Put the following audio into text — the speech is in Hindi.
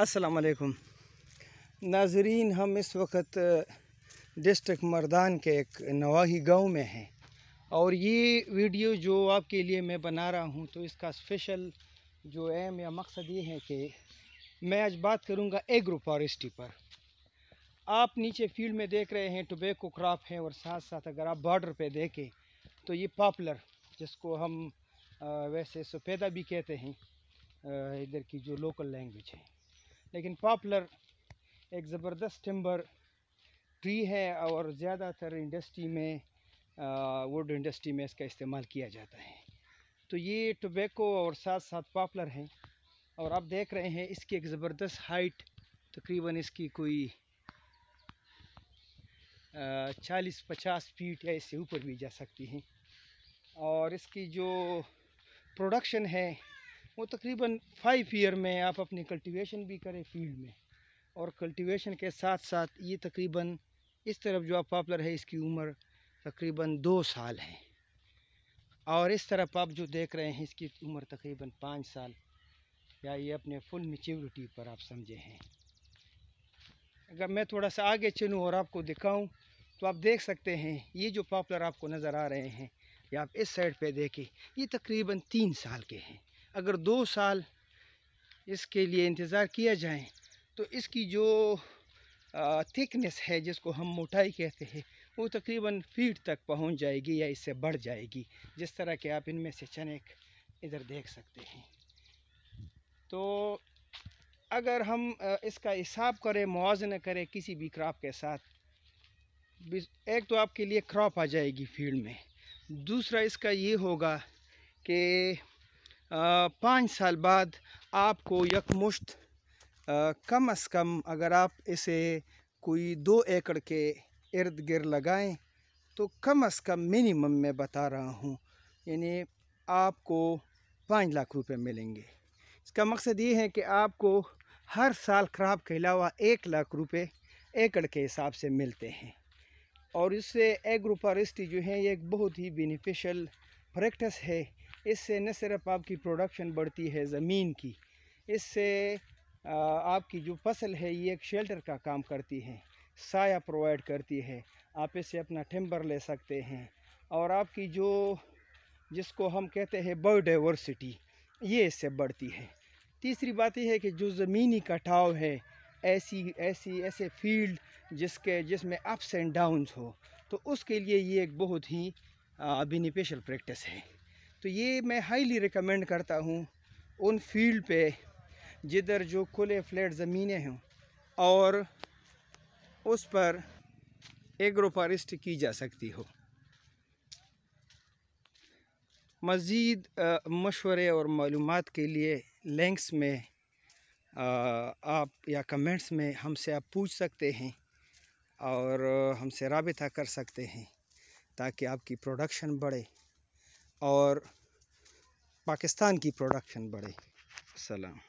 अस्सलाम वालेकुम नाजरीन हम इस वक्त डिस्ट्रिक्ट मर्दान के एक नवाही गांव में हैं और ये वीडियो जो आपके लिए मैं बना रहा हूं तो इसका स्पेशल जो एम या मकसद ये है कि मैं आज बात करूंगा एग्रो फॉरेस्ट्री पर आप नीचे फील्ड में देख रहे हैं टोबैको क्रॉप है और साथ साथ अगर आप बॉर्डर पे देखें तो ये पॉपुलर जिसको हम वैसे सफेदा भी कहते हैं इधर की जो लोकल लैंग्वेज है लेकिन पॉपुलर एक ज़बरदस्त टिम्बर ट्री है और ज़्यादातर इंडस्ट्री में वुड इंडस्ट्री में इसका इस्तेमाल किया जाता है तो ये टोबैको और साथ साथ पॉपुलर हैं और आप देख रहे हैं इसकी एक ज़बरदस्त हाइट तकरीबन इसकी कोई चालीस पचास फीट या इससे ऊपर भी जा सकती हैं और इसकी जो प्रोडक्शन है वो तकरीबन फाइव ईयर में आप अपनी कल्टीवेशन भी करें फील्ड में और कल्टीवेशन के साथ साथ ये तकरीबन इस तरफ जो आप पॉपुलर है इसकी उम्र तकरीबन दो साल है और इस तरफ आप जो देख रहे हैं इसकी उम्र तकरीबन पाँच साल या ये अपने फुल मेच्योरिटी पर आप समझे हैं अगर मैं थोड़ा सा आगे चलूँ और आपको दिखाऊँ तो आप देख सकते हैं ये जो पॉपुलर आपको नज़र आ रहे हैं या आप इस साइड पे देखें ये तकरीबन तीन साल के हैं अगर दो साल इसके लिए इंतज़ार किया जाए तो इसकी जो थिकनेस है जिसको हम मोटाई कहते हैं वो तकरीबन फीट तक पहुंच जाएगी या इससे बढ़ जाएगी जिस तरह के आप इनमें से चने इधर देख सकते हैं तो अगर हम इसका हिसाब करें मुआजन करें किसी भी क्रॉप के साथ एक तो आपके लिए क्रॉप आ जाएगी फील्ड में दूसरा इसका ये होगा कि पाँच साल बाद आपको यकमुश्त कम अज़ कम अगर आप इसे कोई दो एकड़ के इर्द गिर्द लगाएँ तो कम अज़ कम मिनिमम मैं बता रहा हूँ यानी आपको पाँच लाख रुपए मिलेंगे इसका मकसद ये है कि आपको हर साल ख़राब के अलावा एक लाख रुपए एकड़ के हिसाब से मिलते हैं और इससे एग्रोफॉरेस्ट्री जो है ये एक बहुत ही बेनिफिशियल प्रैक्टिस है इससे न सिर्फ आपकी प्रोडक्शन बढ़ती है ज़मीन की इससे आपकी जो फसल है ये एक शेल्टर का काम करती है साया प्रोवाइड करती है आप इससे अपना टेम्बर ले सकते हैं और आपकी जो जिसको हम कहते हैं बायोडाइवर्सिटी ये इससे बढ़ती है तीसरी बात यह है कि जो ज़मीनी कटाव है ऐसी ऐसी ऐसे फील्ड जिसके जिसमें अप्स एंड डाउन्स हो तो उसके लिए ये एक बहुत ही बेनिफिशल प्रैक्टिस है तो ये मैं हाईली रिकमेंड करता हूँ उन फील्ड पे जिधर जो खुले फ्लैट ज़मीनें हों और उस पर एग्रोफॉरेस्ट की जा सकती हो मज़ीद मशवरे और मालूम के लिए लिंक्स में आ, आप या कमेंट्स में हमसे आप पूछ सकते हैं और हमसे रबता कर सकते हैं ताकि आपकी प्रोडक्शन बढ़े और पाकिस्तान की प्रोडक्शन बढ़े सलाम